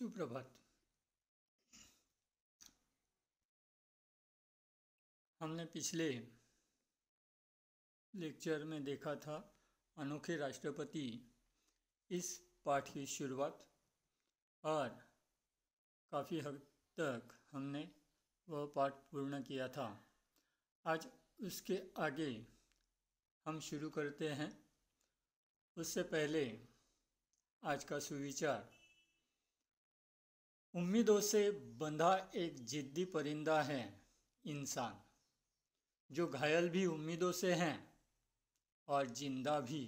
सुप्रभात हमने पिछले लेक्चर में देखा था अनोखे राष्ट्रपति इस पाठ की शुरुआत और काफ़ी हद तक हमने वह पाठ पूर्ण किया था आज उसके आगे हम शुरू करते हैं उससे पहले आज का सुविचार उम्मीदों से बंधा एक जिद्दी परिंदा है इंसान जो घायल भी उम्मीदों से हैं और जिंदा भी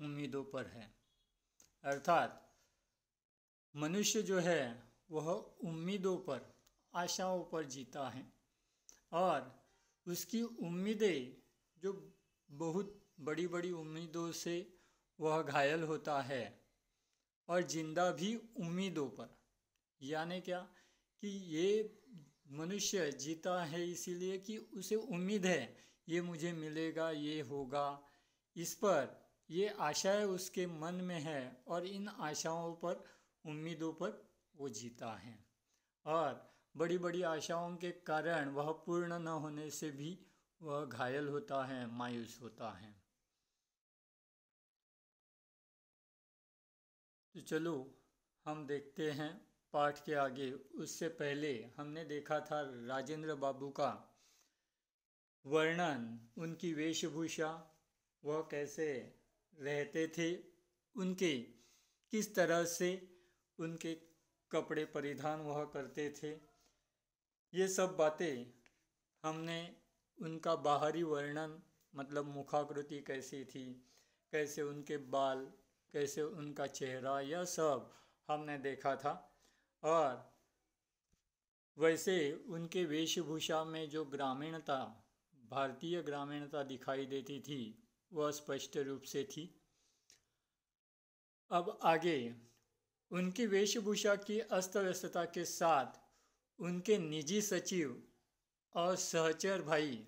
उम्मीदों पर है अर्थात मनुष्य जो है वह उम्मीदों पर आशाओं पर जीता है और उसकी उम्मीदें जो बहुत बड़ी बड़ी उम्मीदों से वह घायल होता है और जिंदा भी उम्मीदों पर यानी क्या कि ये मनुष्य जीता है इसीलिए कि उसे उम्मीद है ये मुझे मिलेगा ये होगा इस पर ये आशाएं उसके मन में है और इन आशाओं पर उम्मीदों पर वो जीता है और बड़ी बड़ी आशाओं के कारण वह पूर्ण न होने से भी वह घायल होता है मायूस होता है तो चलो हम देखते हैं पाठ के आगे उससे पहले हमने देखा था राजेंद्र बाबू का वर्णन उनकी वेशभूषा वह कैसे रहते थे उनके किस तरह से उनके कपड़े परिधान वह करते थे ये सब बातें हमने उनका बाहरी वर्णन मतलब मुखाकृति कैसी थी कैसे उनके बाल कैसे उनका चेहरा यह सब हमने देखा था और वैसे उनके वेशभूषा में जो ग्रामीणता भारतीय ग्रामीणता दिखाई देती थी वह स्पष्ट रूप से थी अब आगे उनकी वेशभूषा की अस्त व्यस्तता के साथ उनके निजी सचिव और सहचर भाई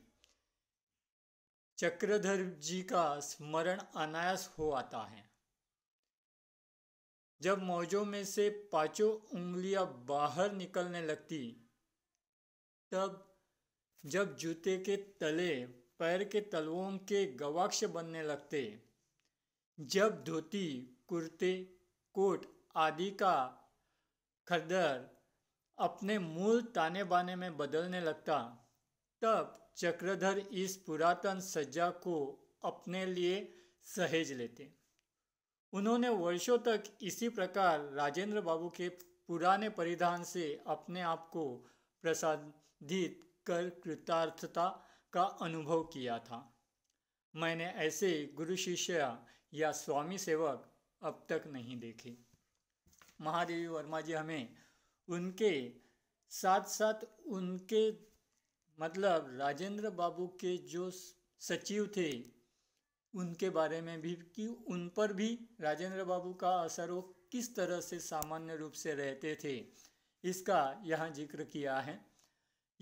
चक्रधर जी का स्मरण अनायास हो आता है जब मौजों में से पांचों उंगलियां बाहर निकलने लगती तब जब जूते के तले पैर के तलवों के गवाक्ष बनने लगते जब धोती कुर्ते कोट आदि का खदर अपने मूल ताने बाने में बदलने लगता तब चक्रधर इस पुरातन सज्जा को अपने लिए सहेज लेते उन्होंने वर्षों तक इसी प्रकार राजेंद्र बाबू के पुराने परिधान से अपने आप को प्रसादित कर कृतार्थता का अनुभव किया था मैंने ऐसे गुरु शिष्य या स्वामी सेवक अब तक नहीं देखे महादेवी वर्मा जी हमें उनके साथ साथ उनके मतलब राजेंद्र बाबू के जो सचिव थे उनके बारे में भी कि उन पर भी राजेंद्र बाबू का असर वो किस तरह से सामान्य रूप से रहते थे इसका यहाँ जिक्र किया है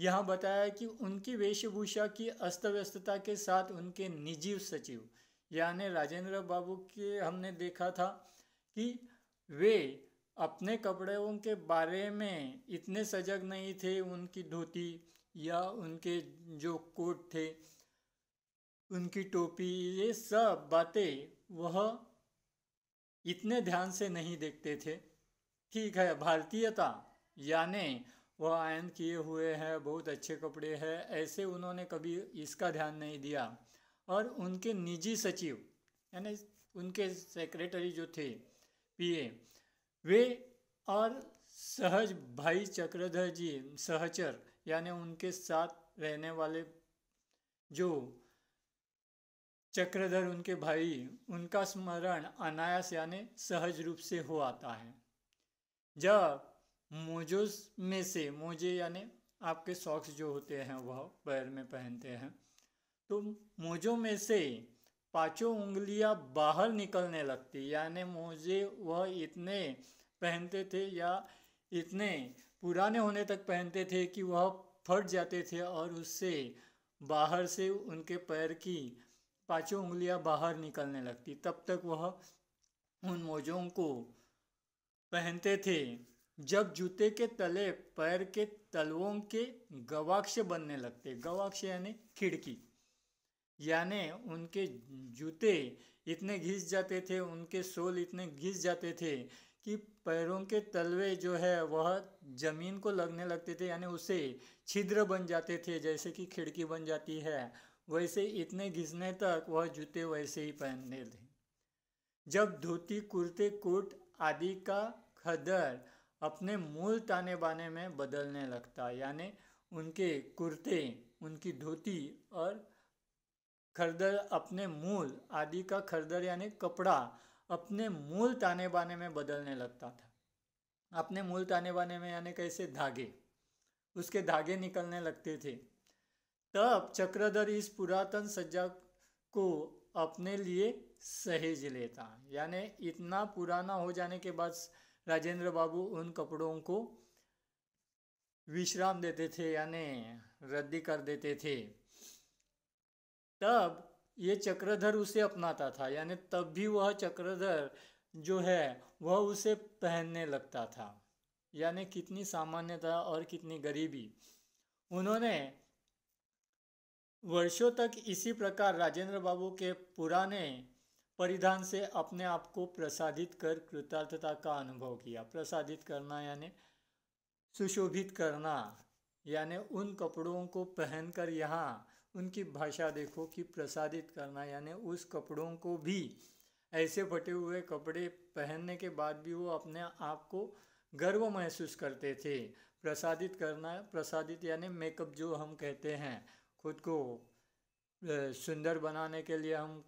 यहाँ बताया कि उनकी वेशभूषा की अस्त व्यस्तता के साथ उनके निजी सचिव यानी राजेंद्र बाबू के हमने देखा था कि वे अपने कपड़ों के बारे में इतने सजग नहीं थे उनकी धोती या उनके जो कोट थे उनकी टोपी ये सब बातें वह इतने ध्यान से नहीं देखते थे ठीक है भारतीयता यानी वह आयन किए हुए हैं बहुत अच्छे कपड़े हैं ऐसे उन्होंने कभी इसका ध्यान नहीं दिया और उनके निजी सचिव यानी उनके सेक्रेटरी जो थे पीए वे और सहज भाई चक्रधर जी सहचर यानी उनके साथ रहने वाले जो चक्रधर उनके भाई उनका स्मरण अनायास यानी सहज रूप से हो आता है जब मोजोस में से मोजे यानी आपके सॉक्स जो होते हैं वह पैर में पहनते हैं तो मोजों में से पांचों उंगलियां बाहर निकलने लगती यानी मोजे वह इतने पहनते थे या इतने पुराने होने तक पहनते थे कि वह फट जाते थे और उससे बाहर से उनके पैर की पांचों उंगलियां बाहर निकलने लगती तब तक वह उन मोजों को पहनते थे जब जूते के तले पैर के तलवों के गवाक्ष बनने लगते गवाक्ष यानी खिड़की यानी उनके जूते इतने घिस जाते थे उनके सोल इतने घिस जाते थे कि पैरों के तलवे जो है वह ज़मीन को लगने लगते थे यानी उसे छिद्र बन जाते थे जैसे कि खिड़की बन जाती है वैसे इतने घिसने तक वह जूते वैसे ही पहनने थे जब धोती कुर्ते कोट आदि का खदर अपने मूल ताने बाने में बदलने लगता यानी उनके कुर्ते उनकी धोती और खरदर अपने मूल आदि का खरदर यानी कपड़ा अपने मूल ताने बाने में बदलने लगता था अपने मूल ताने बाने में यानी कैसे धागे उसके धागे निकलने लगते थे तब चक्रधर इस पुरातन सज्जा को अपने लिए सहेज लेता यानी इतना पुराना हो जाने के बाद राजेंद्र बाबू उन कपड़ों को विश्राम देते थे यानी रद्दी कर देते थे तब ये चक्रधर उसे अपनाता था यानी तब भी वह चक्रधर जो है वह उसे पहनने लगता था यानी कितनी सामान्यता और कितनी गरीबी उन्होंने वर्षों तक इसी प्रकार राजेंद्र बाबू के पुराने परिधान से अपने आप को प्रसादित कर कृतार्थता का अनुभव किया प्रसादित करना यानी सुशोभित करना यानी उन कपड़ों को पहनकर यहाँ उनकी भाषा देखो कि प्रसादित करना यानी उस कपड़ों को भी ऐसे फटे हुए कपड़े पहनने के बाद भी वो अपने आप को गर्व महसूस करते थे प्रसादित करना प्रसादित यानी मेकअप जो हम कहते हैं खुद को सुंदर बनाने के लिए हम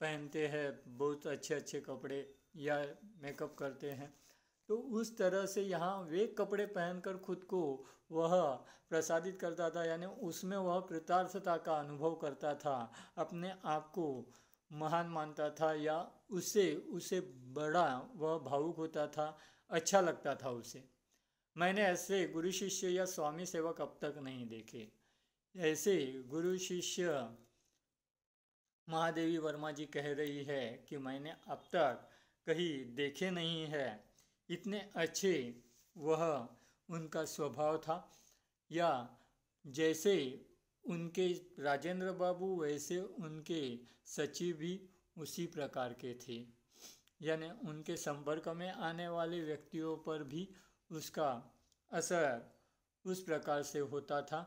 पहनते हैं बहुत अच्छे अच्छे कपड़े या मेकअप करते हैं तो उस तरह से यहाँ वे कपड़े पहनकर खुद को वह प्रसादित करता था यानी उसमें वह कृतार्थता का अनुभव करता था अपने आप को महान मानता था या उसे उसे बड़ा वह भावुक होता था अच्छा लगता था उसे मैंने ऐसे गुरु शिष्य या स्वामी सेवक अब तक नहीं देखे ऐसे गुरु शिष्य महादेवी वर्मा जी कह रही है कि मैंने अब तक कहीं देखे नहीं है इतने अच्छे वह उनका स्वभाव था या जैसे उनके राजेंद्र बाबू वैसे उनके सचिव भी उसी प्रकार के थे यानी उनके संपर्क में आने वाले व्यक्तियों पर भी उसका असर उस प्रकार से होता था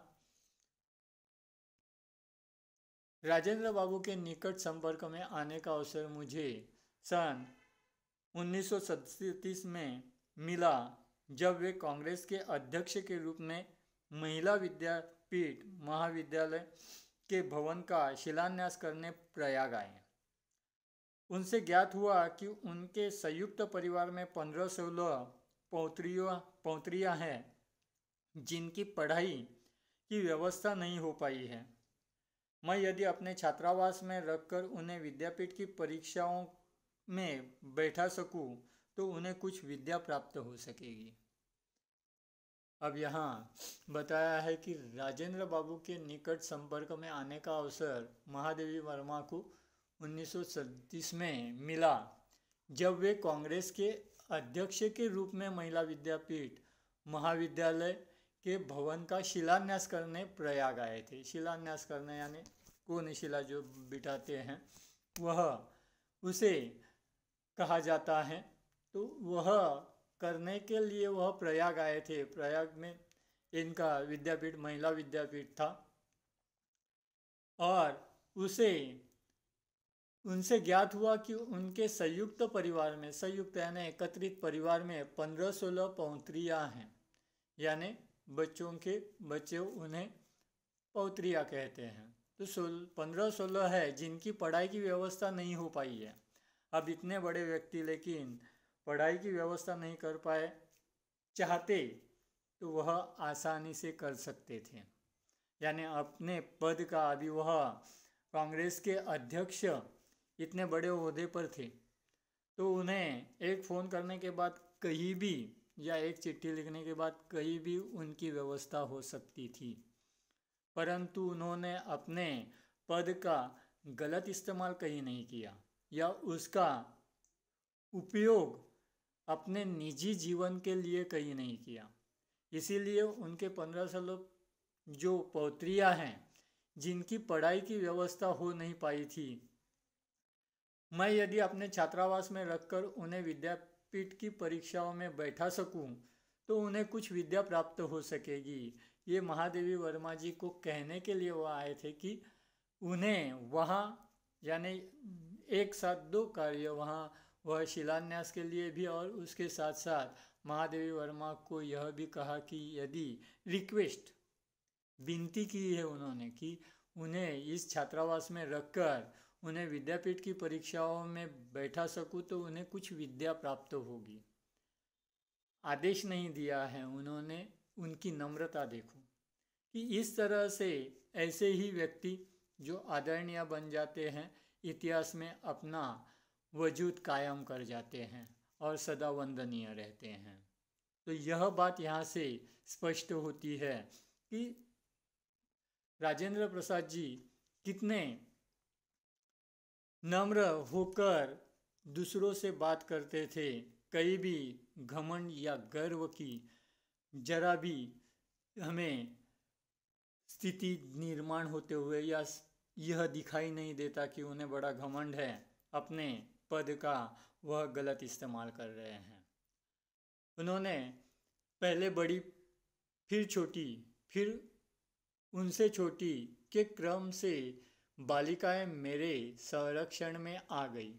राजेंद्र बाबू के निकट संपर्क में आने का अवसर मुझे सन 1937 में मिला जब वे कांग्रेस के अध्यक्ष के रूप में महिला विद्यापीठ महाविद्यालय के भवन का शिलान्यास करने प्रयाग आए उनसे ज्ञात हुआ कि उनके संयुक्त परिवार में पंद्रह सोलह पौत्रियों पौत्रियाँ हैं जिनकी पढ़ाई की व्यवस्था नहीं हो पाई है मैं यदि अपने छात्रावास में रखकर उन्हें विद्यापीठ की परीक्षाओं में बैठा सकूं तो उन्हें कुछ विद्या प्राप्त हो सकेगी अब यहाँ बताया है कि राजेंद्र बाबू के निकट संपर्क में आने का अवसर महादेवी वर्मा को 1937 में मिला जब वे कांग्रेस के अध्यक्ष के रूप में महिला विद्यापीठ महाविद्यालय के भवन का शिलान्यास करने प्रयाग आए थे शिलान्यास करने यानी कोन शिला जो बिठाते हैं वह उसे कहा जाता है तो वह करने के लिए वह प्रयाग आए थे प्रयाग में इनका विद्यापीठ महिला विद्यापीठ था और उसे उनसे ज्ञात हुआ कि उनके संयुक्त परिवार में संयुक्त यानी एकत्रित परिवार में पंद्रह सोलह पौत्रियाँ हैं यानी बच्चों के बच्चे उन्हें पौत्रिया कहते हैं तो सोल पंद्रह सोलह है जिनकी पढ़ाई की व्यवस्था नहीं हो पाई है अब इतने बड़े व्यक्ति लेकिन पढ़ाई की व्यवस्था नहीं कर पाए चाहते तो वह आसानी से कर सकते थे यानी अपने पद का अभी वह कांग्रेस के अध्यक्ष इतने बड़े उहदे पर थे तो उन्हें एक फ़ोन करने के बाद कहीं भी या एक चिट्ठी लिखने के बाद कहीं भी उनकी व्यवस्था हो सकती थी परंतु उन्होंने अपने पद का गलत इस्तेमाल कहीं नहीं किया या उसका उपयोग अपने निजी जीवन के लिए कहीं नहीं किया इसीलिए उनके पंद्रह सालों जो पौत्रिया हैं जिनकी पढ़ाई की व्यवस्था हो नहीं पाई थी मैं यदि अपने छात्रावास में रखकर उन्हें विद्या पीठ की परीक्षाओं में बैठा सकूं तो उन्हें कुछ विद्या प्राप्त हो सकेगी ये महादेवी वर्मा जी को कहने के लिए वह आए थे कि उन्हें वहाँ यानी एक साथ दो कार्य वहाँ वह शिलान्यास के लिए भी और उसके साथ साथ महादेवी वर्मा को यह भी कहा कि यदि रिक्वेस्ट विनती की है उन्होंने कि उन्हें इस छात्रावास में रखकर उन्हें विद्यापीठ की परीक्षाओं में बैठा सकूं तो उन्हें कुछ विद्या प्राप्त होगी आदेश नहीं दिया है उन्होंने उनकी नम्रता देखो कि इस तरह से ऐसे ही व्यक्ति जो आदरणीय बन जाते हैं इतिहास में अपना वजूद कायम कर जाते हैं और सदा वंदनीय रहते हैं तो यह बात यहाँ से स्पष्ट होती है कि राजेंद्र प्रसाद जी कितने नम्र होकर दूसरों से बात करते थे कई भी घमंड या गर्व की जरा भी हमें स्थिति निर्माण होते हुए या यह दिखाई नहीं देता कि उन्हें बड़ा घमंड है अपने पद का वह गलत इस्तेमाल कर रहे हैं उन्होंने पहले बड़ी फिर छोटी फिर उनसे छोटी के क्रम से बालिकाएं मेरे संरक्षण में आ गई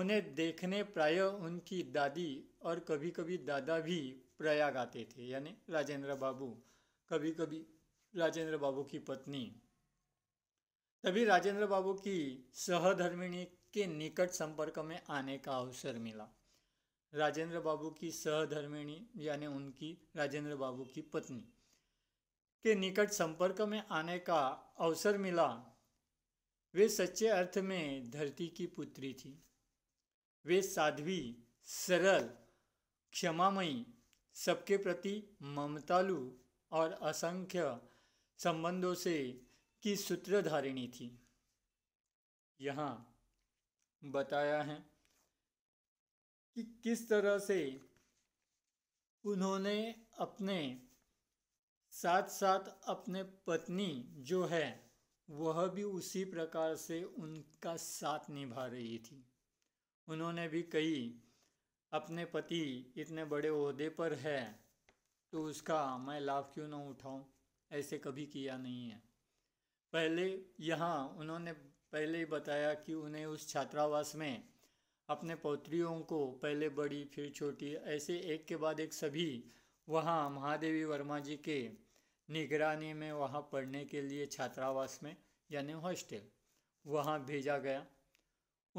उन्हें देखने प्राय उनकी दादी और कभी कभी दादा भी प्रयाग आते थे यानी राजेंद्र बाबू कभी कभी राजेंद्र बाबू की पत्नी तभी राजेंद्र बाबू की सहधर्मिणी के निकट संपर्क में आने का अवसर मिला राजेंद्र बाबू की सहधर्मिणी यानी उनकी राजेंद्र बाबू की पत्नी के निकट संपर्क में आने का अवसर मिला वे सच्चे अर्थ में धरती की पुत्री थी वे साध्वी सरल क्षमामयी सबके प्रति ममतालु और असंख्य संबंधों से की सूत्रधारिणी थी यहाँ बताया है कि किस तरह से उन्होंने अपने साथ साथ अपने पत्नी जो है वह भी उसी प्रकार से उनका साथ निभा रही थी उन्होंने भी कई अपने पति इतने बड़े अहदे पर है तो उसका मैं लाभ क्यों ना उठाऊं ऐसे कभी किया नहीं है पहले यहाँ उन्होंने पहले ही बताया कि उन्हें उस छात्रावास में अपने पौत्रियों को पहले बड़ी फिर छोटी ऐसे एक के बाद एक सभी वहाँ महादेवी वर्मा जी के निगरानी में वहाँ पढ़ने के लिए छात्रावास में यानी हॉस्टल वहाँ भेजा गया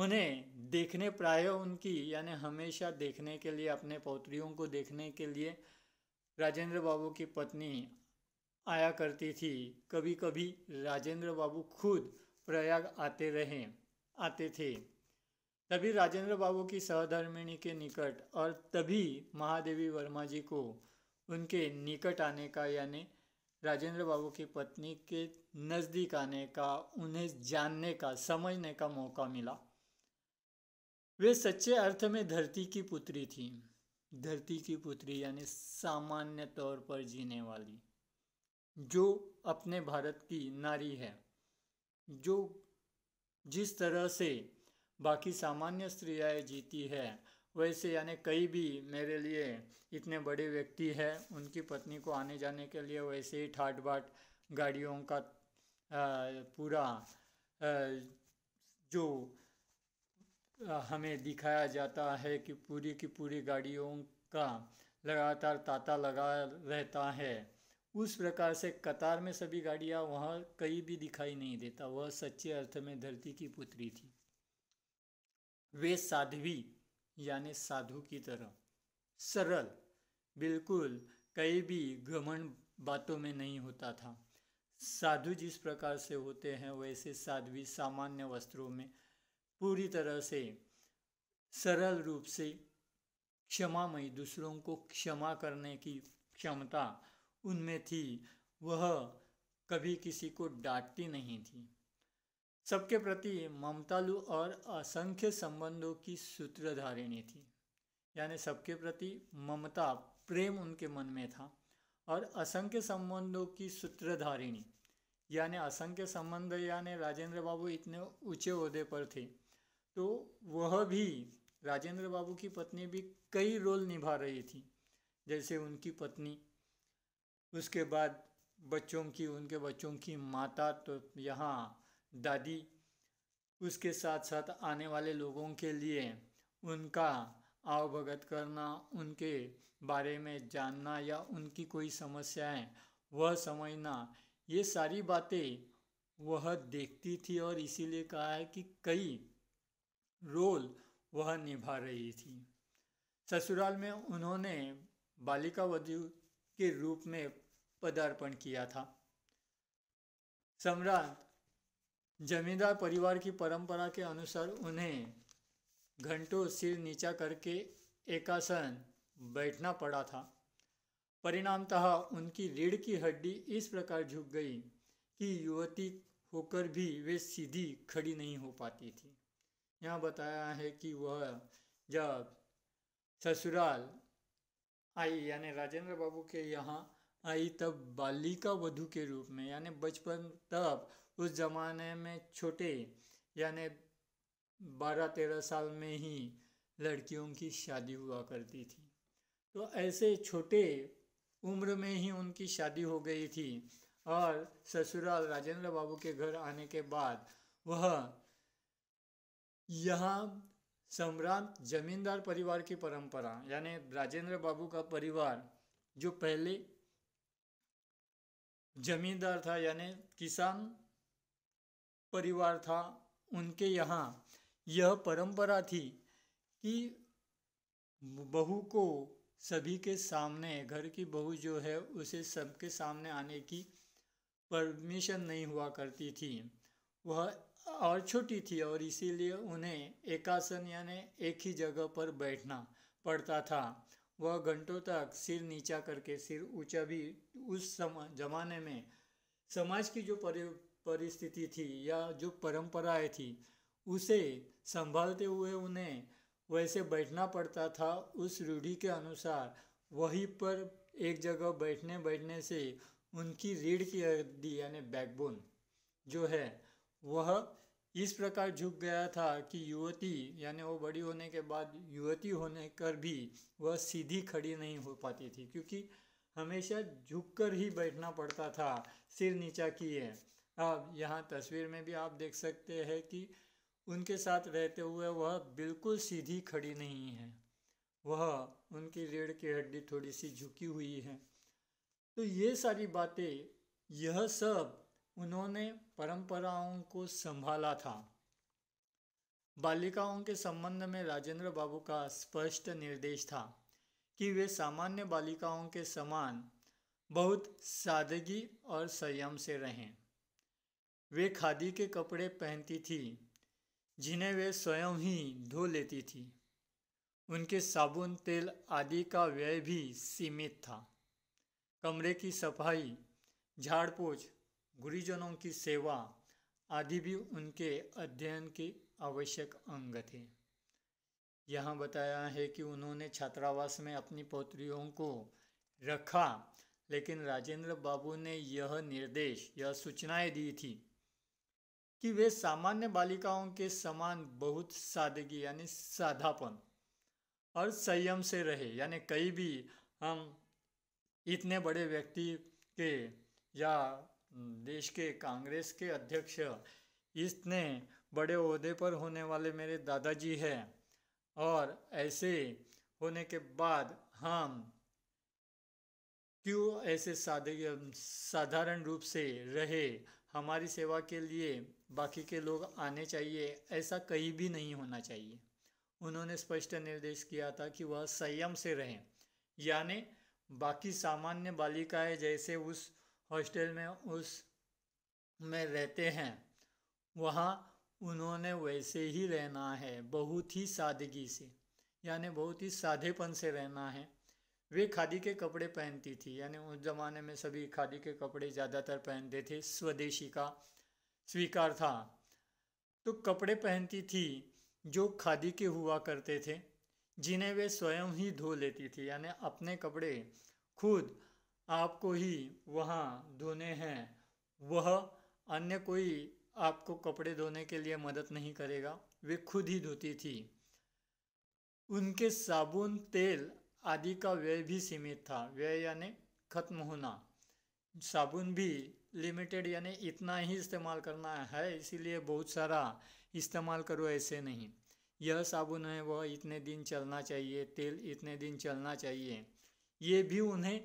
उन्हें देखने प्राय उनकी यानी हमेशा देखने के लिए अपने पौत्रियों को देखने के लिए राजेंद्र बाबू की पत्नी आया करती थी कभी कभी राजेंद्र बाबू खुद प्रयाग आते रहे आते थे तभी राजेंद्र बाबू की सहधर्मिणी के निकट और तभी महादेवी वर्मा जी को उनके निकट आने का यानी राजेंद्र बाबू की पत्नी के नज़दीक आने का उन्हें जानने का समझने का मौका मिला वे सच्चे अर्थ में धरती की पुत्री थी धरती की पुत्री यानी सामान्य तौर पर जीने वाली जो अपने भारत की नारी है जो जिस तरह से बाकी सामान्य स्त्रियाएं जीती है वैसे यानी कई भी मेरे लिए इतने बड़े व्यक्ति हैं उनकी पत्नी को आने जाने के लिए वैसे ही ठाट बाट गाड़ियों का पूरा जो हमें दिखाया जाता है कि पूरी की पूरी गाड़ियों का लगातार ताता लगा रहता है उस प्रकार से कतार में सभी गाड़ियाँ वहाँ कहीं भी दिखाई नहीं देता वह सच्चे अर्थ में धरती की पुत्री थी वे साध्वी यानी साधु की तरह सरल बिल्कुल कई भी घमंड बातों में नहीं होता था साधु जिस प्रकार से होते हैं वैसे साध्वी सामान्य वस्त्रों में पूरी तरह से सरल रूप से क्षमामयी दूसरों को क्षमा करने की क्षमता उनमें थी वह कभी किसी को डांटती नहीं थी सबके प्रति ममतालु और असंख्य संबंधों की सूत्रधारिणी थी यानी सबके प्रति ममता प्रेम उनके मन में था और असंख्य संबंधों की सूत्रधारिणी यानी असंख्य संबंध यानी राजेंद्र बाबू इतने ऊंचे उहदे पर थे तो वह भी राजेंद्र बाबू की पत्नी भी कई रोल निभा रही थी जैसे उनकी पत्नी उसके बाद बच्चों की उनके बच्चों की माता तो यहाँ दादी उसके साथ साथ आने वाले लोगों के लिए उनका अवगत करना उनके बारे में जानना या उनकी कोई समस्याएं वह समझना ये सारी बातें वह देखती थी और इसीलिए कहा है कि कई रोल वह निभा रही थी ससुराल में उन्होंने बालिका वधु के रूप में पदार्पण किया था सम्राट जमींदार परिवार की परंपरा के अनुसार उन्हें घंटों सिर नीचा करके एकासन बैठना पड़ा था परिणामतः उनकी रीढ़ की हड्डी इस प्रकार झुक गई कि युवती होकर भी वे सीधी खड़ी नहीं हो पाती थी यहाँ बताया है कि वह जब ससुराल आई यानी राजेंद्र बाबू के यहाँ आई तब बालिका वधु के रूप में यानी बचपन तब उस ज़माने में छोटे यानी बारह तेरह साल में ही लड़कियों की शादी हुआ करती थी तो ऐसे छोटे उम्र में ही उनकी शादी हो गई थी और ससुराल राजेंद्र बाबू के घर आने के बाद वह यहाँ सम्राट जमींदार परिवार की परंपरा यानी राजेंद्र बाबू का परिवार जो पहले जमींदार था यानी किसान परिवार था उनके यहाँ यह परंपरा थी कि बहू को सभी के सामने घर की बहू जो है उसे सबके सामने आने की परमिशन नहीं हुआ करती थी वह और छोटी थी और इसीलिए उन्हें एकासन यानी एक ही जगह पर बैठना पड़ता था वह घंटों तक सिर नीचा करके सिर ऊंचा भी उस सम जमाने में समाज की जो परि परिस्थिति थी या जो परंपराएं थी उसे संभालते हुए उन्हें वैसे बैठना पड़ता था उस रूढ़ी के अनुसार वहीं पर एक जगह बैठने बैठने से उनकी रीढ़ की हड्डी यानी बैकबोन जो है वह इस प्रकार झुक गया था कि युवती यानी वो बड़ी होने के बाद युवती होने कर भी वह सीधी खड़ी नहीं हो पाती थी क्योंकि हमेशा झुककर ही बैठना पड़ता था सिर नीचा किए अब यहाँ तस्वीर में भी आप देख सकते हैं कि उनके साथ रहते हुए वह बिल्कुल सीधी खड़ी नहीं है वह उनकी रीढ़ की हड्डी थोड़ी सी झुकी हुई है तो ये सारी बातें यह सब उन्होंने परंपराओं को संभाला था बालिकाओं के संबंध में राजेंद्र बाबू का स्पष्ट निर्देश था कि वे सामान्य बालिकाओं के समान बहुत सादगी और संयम से रहें वे खादी के कपड़े पहनती थी जिन्हें वे स्वयं ही धो लेती थी उनके साबुन तेल आदि का व्यय भी सीमित था कमरे की सफाई झाड़ पोछ गुरीजनों की सेवा आदि भी उनके अध्ययन के आवश्यक अंग थे यहाँ बताया है कि उन्होंने छात्रावास में अपनी पौत्रियों को रखा लेकिन राजेंद्र बाबू ने यह निर्देश यह सूचनाएं दी थी कि वे सामान्य बालिकाओं के समान बहुत सादगी यानी साधापन और संयम से रहे यानी कहीं भी हम इतने बड़े व्यक्ति के या देश के कांग्रेस के अध्यक्ष इतने बड़े अहदे पर होने वाले मेरे दादाजी हैं और ऐसे होने के बाद हम क्यों ऐसे सादे साधारण रूप से रहे हमारी सेवा के लिए बाकी के लोग आने चाहिए ऐसा कहीं भी नहीं होना चाहिए उन्होंने स्पष्ट निर्देश किया था कि वह संयम से रहें यानी बाकी सामान्य बालिकाएं जैसे उस हॉस्टल में उस में रहते हैं वहाँ उन्होंने वैसे ही रहना है बहुत ही सादगी से यानी बहुत ही सादेपन से रहना है वे खादी के कपड़े पहनती थी यानी उस ज़माने में सभी खादी के कपड़े ज़्यादातर पहनते थे स्वदेशी का स्वीकार था तो कपड़े पहनती थी जो खादी के हुआ करते थे जिन्हें वे स्वयं ही धो लेती थी यानी अपने कपड़े खुद आपको ही वहाँ धोने हैं वह अन्य कोई आपको कपड़े धोने के लिए मदद नहीं करेगा वे खुद ही धोती थी उनके साबुन तेल आदि का व्यय भी सीमित था व्यय यानी खत्म होना साबुन भी लिमिटेड यानी इतना ही इस्तेमाल करना है इसीलिए बहुत सारा इस्तेमाल करो ऐसे नहीं यह साबुन है वह इतने दिन चलना चाहिए तेल इतने दिन चलना चाहिए ये भी उन्हें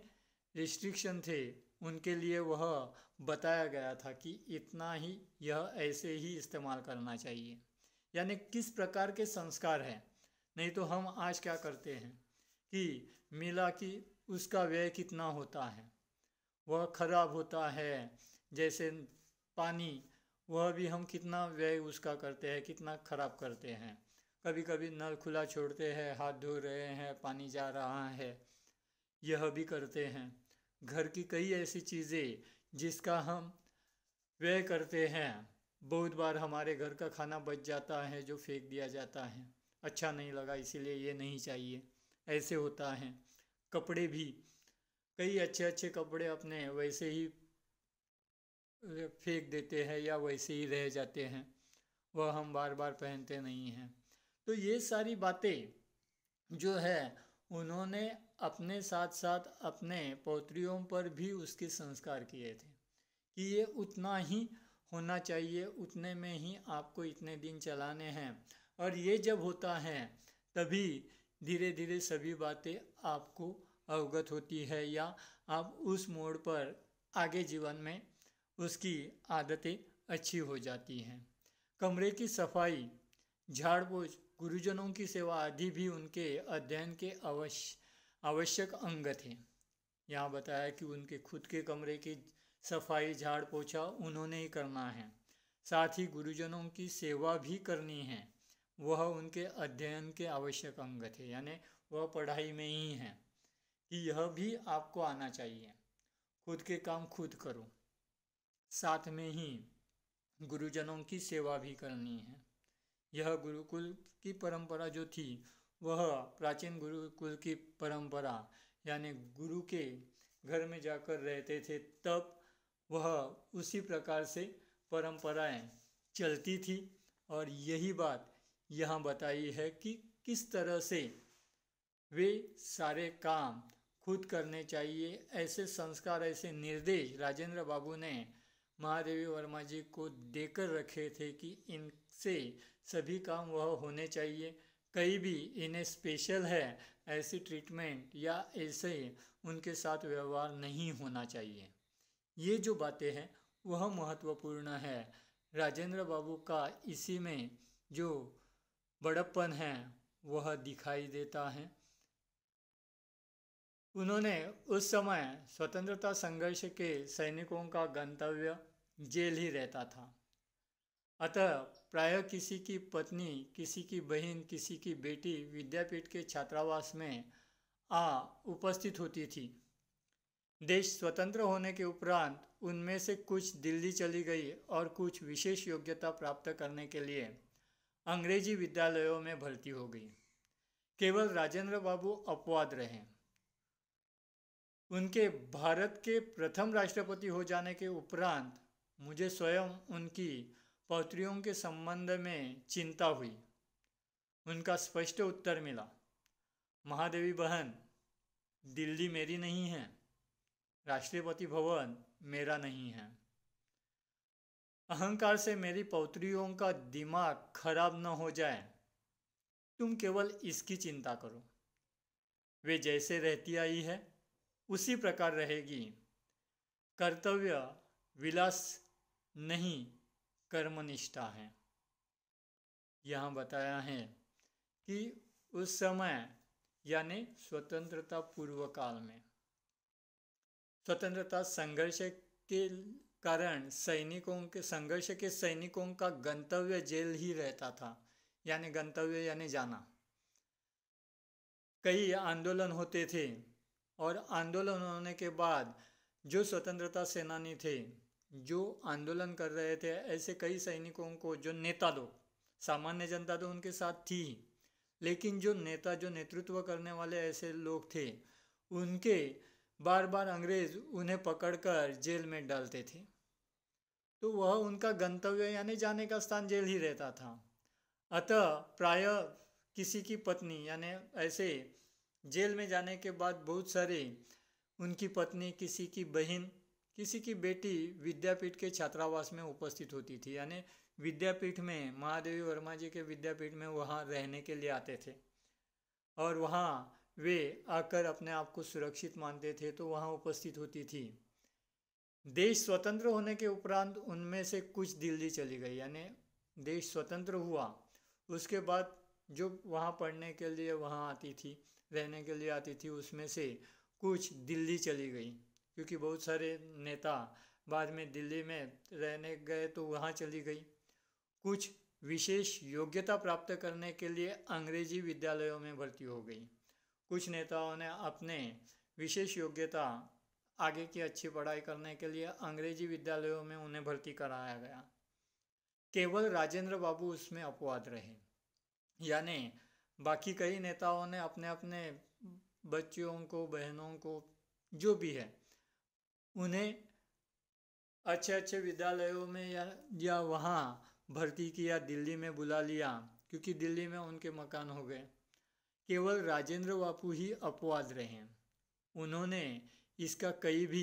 रिस्ट्रिक्शन थे उनके लिए वह बताया गया था कि इतना ही यह ऐसे ही इस्तेमाल करना चाहिए यानी किस प्रकार के संस्कार हैं नहीं तो हम आज क्या करते हैं कि मिला कि उसका व्यय कितना होता है वह खराब होता है जैसे पानी वह भी हम कितना व्यय उसका करते हैं कितना खराब करते हैं कभी कभी नल खुला छोड़ते हैं हाथ धो रहे हैं पानी जा रहा है यह भी करते हैं घर की कई ऐसी चीज़ें जिसका हम व्यय करते हैं बहुत बार हमारे घर का खाना बच जाता है जो फेंक दिया जाता है अच्छा नहीं लगा इसीलिए ये नहीं चाहिए ऐसे होता है कपड़े भी कई अच्छे अच्छे कपड़े अपने वैसे ही फेंक देते हैं या वैसे ही रह जाते हैं वह हम बार बार पहनते नहीं हैं तो ये सारी बातें जो है उन्होंने अपने साथ साथ अपने पौत्रियों पर भी उसके संस्कार किए थे कि ये उतना ही होना चाहिए उतने में ही आपको इतने दिन चलाने हैं और ये जब होता है तभी धीरे धीरे सभी बातें आपको अवगत होती है या आप उस मोड़ पर आगे जीवन में उसकी आदतें अच्छी हो जाती हैं कमरे की सफाई झाड़ पोछ गुरुजनों की सेवा आदि भी उनके अध्ययन के अवश्य आवश्यक अंग थे यहाँ बताया कि उनके खुद के कमरे की सफाई झाड़ पोछा उन्होंने ही करना है साथ ही गुरुजनों की सेवा भी करनी है वह उनके अध्ययन के आवश्यक अंग थे यानी वह पढ़ाई में ही हैं कि यह भी आपको आना चाहिए खुद के काम खुद करो साथ में ही गुरुजनों की सेवा भी करनी है यह गुरुकुल की परंपरा जो थी वह प्राचीन गुरुकुल की परंपरा यानी गुरु के घर में जाकर रहते थे तब वह उसी प्रकार से परंपराएं चलती थी और यही बात यहाँ बताई है कि किस तरह से वे सारे काम खुद करने चाहिए ऐसे संस्कार ऐसे निर्देश राजेंद्र बाबू ने महादेवी वर्मा जी को देकर रखे थे कि इनसे सभी काम वह होने चाहिए कई भी इन्हें स्पेशल है ऐसी ट्रीटमेंट या ऐसे उनके साथ व्यवहार नहीं होना चाहिए ये जो बातें हैं वह महत्वपूर्ण है राजेंद्र बाबू का इसी में जो बड़प्पन है वह दिखाई देता है उन्होंने उस समय स्वतंत्रता संघर्ष के सैनिकों का गंतव्य जेल ही रहता था अतः प्राय किसी की पत्नी किसी की बहन किसी की बेटी विद्यापीठ के छात्रावास में आ उपस्थित होती थी देश स्वतंत्र होने के उपरांत उनमें से कुछ दिल्ली चली गई और कुछ विशेष योग्यता प्राप्त करने के लिए अंग्रेजी विद्यालयों में भर्ती हो गई केवल राजेंद्र बाबू अपवाद रहे उनके भारत के प्रथम राष्ट्रपति हो जाने के उपरांत मुझे स्वयं उनकी पौत्रियों के संबंध में चिंता हुई उनका स्पष्ट उत्तर मिला महादेवी बहन दिल्ली मेरी नहीं है राष्ट्रपति भवन मेरा नहीं है अहंकार से मेरी पौत्रियों का दिमाग खराब न हो जाए तुम केवल इसकी चिंता करो वे जैसे रहती आई है उसी प्रकार रहेगी कर्तव्य विलास नहीं कर्मनिष्ठा है यहाँ बताया है कि उस समय यानी स्वतंत्रता पूर्व काल में स्वतंत्रता संघर्ष के कारण सैनिकों के संघर्ष के सैनिकों का गंतव्य जेल ही रहता था यानी गंतव्य यानी जाना कई आंदोलन होते थे और आंदोलन होने के बाद जो स्वतंत्रता सेनानी थे जो आंदोलन कर रहे थे ऐसे कई सैनिकों को जो नेता लोग सामान्य जनता तो उनके साथ थी लेकिन जो नेता जो नेतृत्व करने वाले ऐसे लोग थे उनके बार बार अंग्रेज उन्हें पकड़कर जेल में डालते थे तो वह उनका गंतव्य यानी जाने का स्थान जेल ही रहता था अतः प्राय किसी की पत्नी यानी ऐसे जेल में जाने के बाद बहुत सारे उनकी पत्नी किसी की बहन किसी की बेटी विद्यापीठ के छात्रावास में उपस्थित होती थी यानी विद्यापीठ में महादेवी वर्मा जी के विद्यापीठ में वहाँ रहने के लिए आते थे और वहाँ वे आकर अपने आप को सुरक्षित मानते थे तो वहाँ उपस्थित होती थी देश स्वतंत्र होने के उपरांत उनमें से कुछ दिल्ली चली गई यानी देश स्वतंत्र हुआ उसके बाद जो वहाँ पढ़ने के लिए वहाँ आती थी रहने के लिए आती थी उसमें से कुछ दिल्ली चली गई क्योंकि बहुत सारे नेता बाद में दिल्ली में रहने गए तो वहाँ चली गई कुछ विशेष योग्यता प्राप्त करने के लिए अंग्रेजी विद्यालयों में भर्ती हो गई कुछ नेताओं ने अपने विशेष योग्यता आगे की अच्छी पढ़ाई करने के लिए अंग्रेजी विद्यालयों में उन्हें भर्ती कराया गया केवल राजेंद्र बाबू उसमें अपवाद रहे यानी बाकी कई नेताओं ने अपने अपने बच्चियों को बहनों को जो भी है उन्हें अच्छे अच्छे विद्यालयों में या या वहाँ भर्ती किया दिल्ली में बुला लिया क्योंकि दिल्ली में उनके मकान हो गए केवल राजेंद्र बापू ही अपवाद रहे उन्होंने इसका कई भी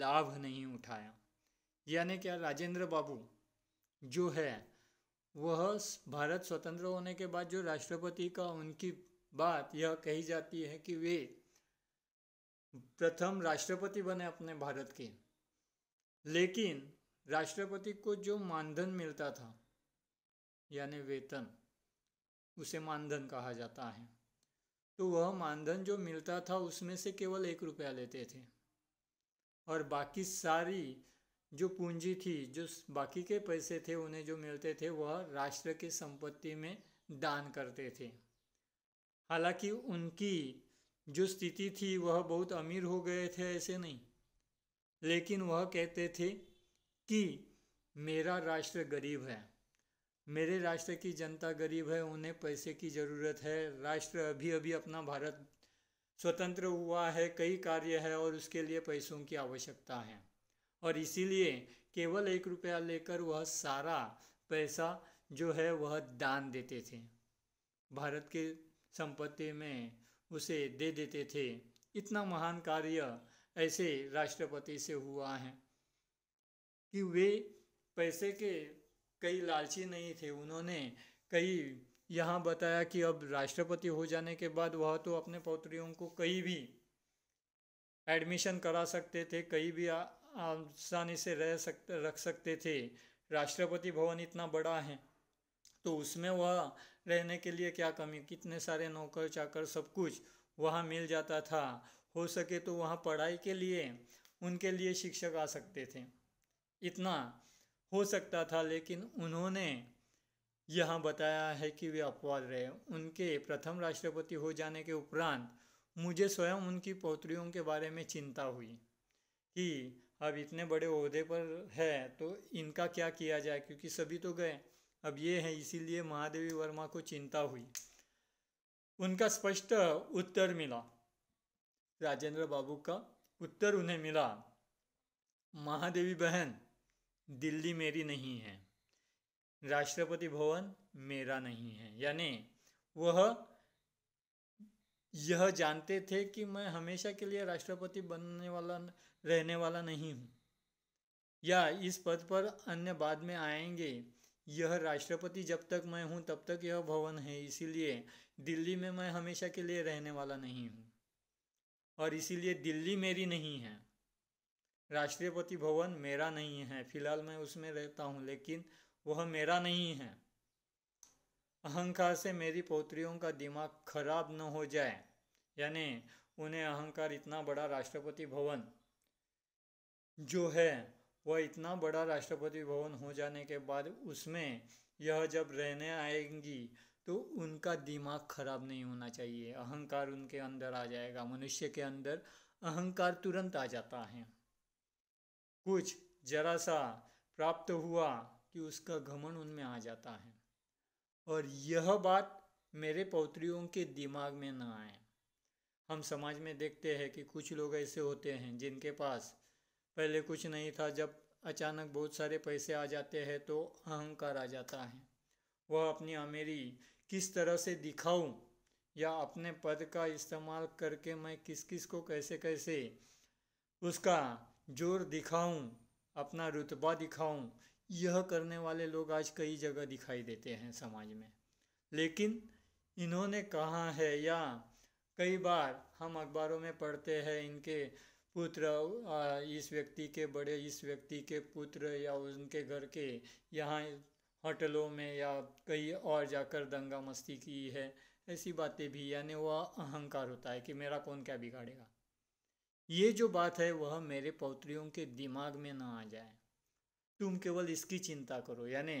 लाभ नहीं उठाया यानी क्या राजेंद्र बाबू जो है वह भारत स्वतंत्र होने के बाद जो राष्ट्रपति का उनकी बात यह कही जाती है कि वे प्रथम राष्ट्रपति बने अपने भारत के लेकिन राष्ट्रपति को जो मानधन मिलता था यानी वेतन उसे मानधन कहा जाता है तो वह मानधन जो मिलता था उसमें से केवल एक रुपया लेते थे और बाकी सारी जो पूंजी थी जो बाकी के पैसे थे उन्हें जो मिलते थे वह राष्ट्र की संपत्ति में दान करते थे हालांकि उनकी जो स्थिति थी वह बहुत अमीर हो गए थे ऐसे नहीं लेकिन वह कहते थे कि मेरा राष्ट्र गरीब है मेरे राष्ट्र की जनता गरीब है उन्हें पैसे की ज़रूरत है राष्ट्र अभी अभी अपना भारत स्वतंत्र हुआ है कई कार्य है और उसके लिए पैसों की आवश्यकता है और इसीलिए केवल एक रुपया लेकर वह सारा पैसा जो है वह दान देते थे भारत के संपत्ति में उसे दे देते थे इतना महान कार्य ऐसे राष्ट्रपति से हुआ है कि वे पैसे के कई लालची नहीं थे उन्होंने कई यहाँ बताया कि अब राष्ट्रपति हो जाने के बाद वह तो अपने पौत्रियों को कहीं भी एडमिशन करा सकते थे कहीं भी आसानी से रह सकते रख सकते थे राष्ट्रपति भवन इतना बड़ा है तो उसमें वह रहने के लिए क्या कमी कितने सारे नौकर चाकर सब कुछ वहाँ मिल जाता था हो सके तो वहाँ पढ़ाई के लिए उनके लिए शिक्षक आ सकते थे इतना हो सकता था लेकिन उन्होंने यहाँ बताया है कि वे अपवाद रहे उनके प्रथम राष्ट्रपति हो जाने के उपरांत मुझे स्वयं उनकी पौत्रियों के बारे में चिंता हुई कि अब इतने बड़े अहदे पर है तो इनका क्या किया जाए क्योंकि सभी तो गए अब ये है इसीलिए महादेवी वर्मा को चिंता हुई उनका स्पष्ट उत्तर मिला राजेंद्र बाबू का उत्तर उन्हें मिला महादेवी बहन दिल्ली मेरी नहीं है राष्ट्रपति भवन मेरा नहीं है यानी वह यह जानते थे कि मैं हमेशा के लिए राष्ट्रपति बनने वाला रहने वाला नहीं हूँ या इस पद पर अन्य बाद में आएंगे यह राष्ट्रपति जब तक मैं हूँ तब तक यह भवन है इसीलिए दिल्ली में मैं हमेशा के लिए रहने वाला नहीं हूँ और इसीलिए दिल्ली मेरी नहीं है राष्ट्रपति भवन मेरा नहीं है फिलहाल मैं उसमें रहता हूँ लेकिन वह मेरा नहीं है अहंकार से मेरी पोत्रियों का दिमाग खराब न हो जाए यानी उन्हें अहंकार इतना बड़ा राष्ट्रपति भवन जो है वह इतना बड़ा राष्ट्रपति भवन हो जाने के बाद उसमें यह जब रहने आएंगी तो उनका दिमाग खराब नहीं होना चाहिए अहंकार उनके अंदर आ जाएगा मनुष्य के अंदर अहंकार तुरंत आ जाता है कुछ जरा सा प्राप्त हुआ कि उसका घमन उनमें आ जाता है और यह बात मेरे पौत्रियों के दिमाग में ना आए हम समाज में देखते हैं कि कुछ लोग ऐसे होते हैं जिनके पास पहले कुछ नहीं था जब अचानक बहुत सारे पैसे आ जाते हैं तो अहंकार आ जाता है वह अपनी अमीरी किस तरह से दिखाऊं या अपने पद का इस्तेमाल करके मैं किस किस को कैसे कैसे उसका जोर दिखाऊं अपना रुतबा दिखाऊं यह करने वाले लोग आज कई जगह दिखाई देते हैं समाज में लेकिन इन्होंने कहा है या कई बार हम अखबारों में पढ़ते हैं इनके पुत्र इस व्यक्ति के बड़े इस व्यक्ति के पुत्र या उनके घर के यहाँ होटलों में या कहीं और जाकर दंगा मस्ती की है ऐसी बातें भी यानी वह अहंकार होता है कि मेरा कौन क्या बिगाड़ेगा ये जो बात है वह मेरे पौत्रियों के दिमाग में ना आ जाए तुम केवल इसकी चिंता करो यानी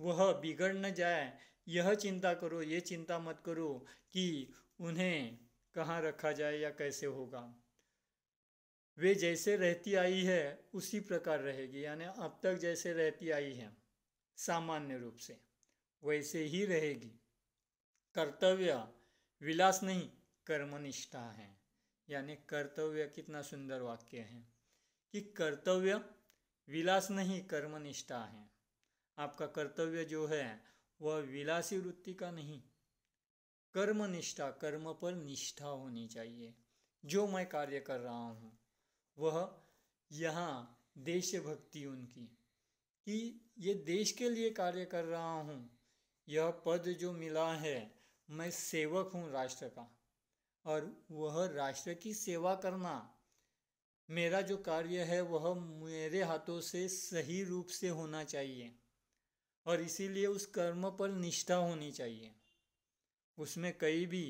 वह बिगड़ न जाए यह चिंता करो ये चिंता मत करो कि उन्हें कहाँ रखा जाए या कैसे होगा वे जैसे रहती आई है उसी प्रकार रहेगी यानी अब तक जैसे रहती आई है सामान्य रूप से वैसे ही रहेगी कर्तव्य विलास नहीं कर्मनिष्ठा है यानी कर्तव्य कितना सुंदर वाक्य है कि कर्तव्य विलास नहीं कर्मनिष्ठा है आपका कर्तव्य जो है वह विलासी वृत्ति का नहीं कर्मनिष्ठा कर्म पर निष्ठा होनी चाहिए जो मैं कार्य कर रहा हूँ वह यहाँ देशभक्ति उनकी कि ये देश के लिए कार्य कर रहा हूँ यह पद जो मिला है मैं सेवक हूँ राष्ट्र का और वह राष्ट्र की सेवा करना मेरा जो कार्य है वह मेरे हाथों से सही रूप से होना चाहिए और इसीलिए उस कर्म पर निष्ठा होनी चाहिए उसमें कहीं भी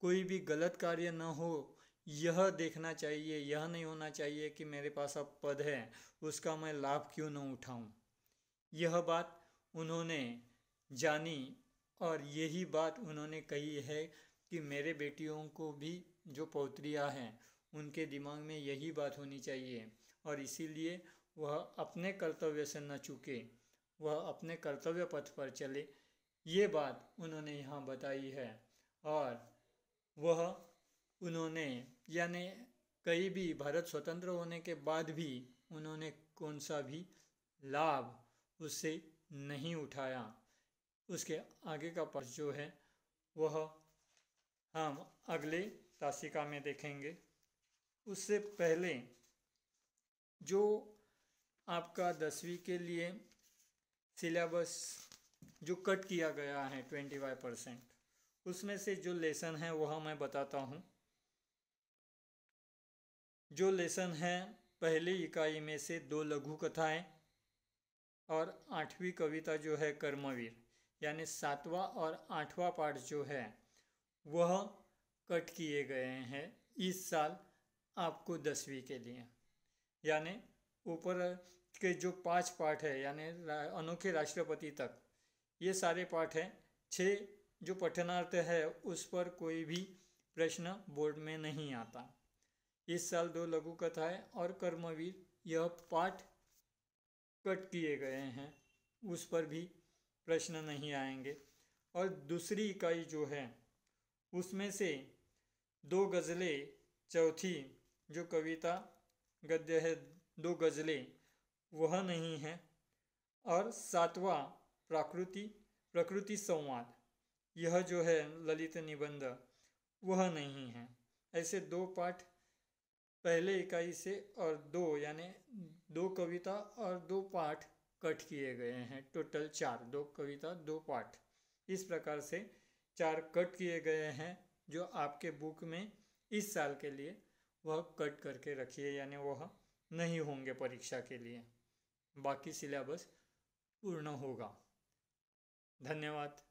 कोई भी गलत कार्य न हो यह देखना चाहिए यह नहीं होना चाहिए कि मेरे पास अब पद है उसका मैं लाभ क्यों न उठाऊं यह बात उन्होंने जानी और यही बात उन्होंने कही है कि मेरे बेटियों को भी जो पौत्रियाँ हैं उनके दिमाग में यही बात होनी चाहिए और इसीलिए वह अपने कर्तव्य से न चूके वह अपने कर्तव्य पथ पर चले ये बात उन्होंने यहाँ बताई है और वह उन्होंने यानी कहीं भी भारत स्वतंत्र होने के बाद भी उन्होंने कौन सा भी लाभ उससे नहीं उठाया उसके आगे का पक्ष जो है वह हम अगले तासिका में देखेंगे उससे पहले जो आपका दसवीं के लिए सिलेबस जो कट किया गया है ट्वेंटी फाइव परसेंट उसमें से जो लेसन है वह मैं बताता हूँ जो लेसन है पहली इकाई में से दो लघु कथाएं और आठवीं कविता जो है कर्मवीर यानी सातवां और आठवां पाठ जो है वह कट किए गए हैं इस साल आपको दसवीं के लिए यानी ऊपर के जो पांच पाठ है यानी अनोखे राष्ट्रपति तक ये सारे पाठ हैं छः जो पठनार्थ है उस पर कोई भी प्रश्न बोर्ड में नहीं आता इस साल दो लघु कथाएं और कर्मवीर यह पाठ कट किए गए हैं उस पर भी प्रश्न नहीं आएंगे और दूसरी इकाई जो है उसमें से दो गज़लें चौथी जो कविता गद्य है दो गज़लें वह नहीं है और सातवा प्राकृति प्रकृति संवाद यह जो है ललित निबंध वह नहीं है ऐसे दो पाठ पहले इकाई से और दो यानि दो कविता और दो पाठ कट किए गए हैं टोटल चार दो कविता दो पाठ इस प्रकार से चार कट किए गए हैं जो आपके बुक में इस साल के लिए वह कट करके रखिए यानी वह नहीं होंगे परीक्षा के लिए बाकी सिलेबस पूर्ण होगा धन्यवाद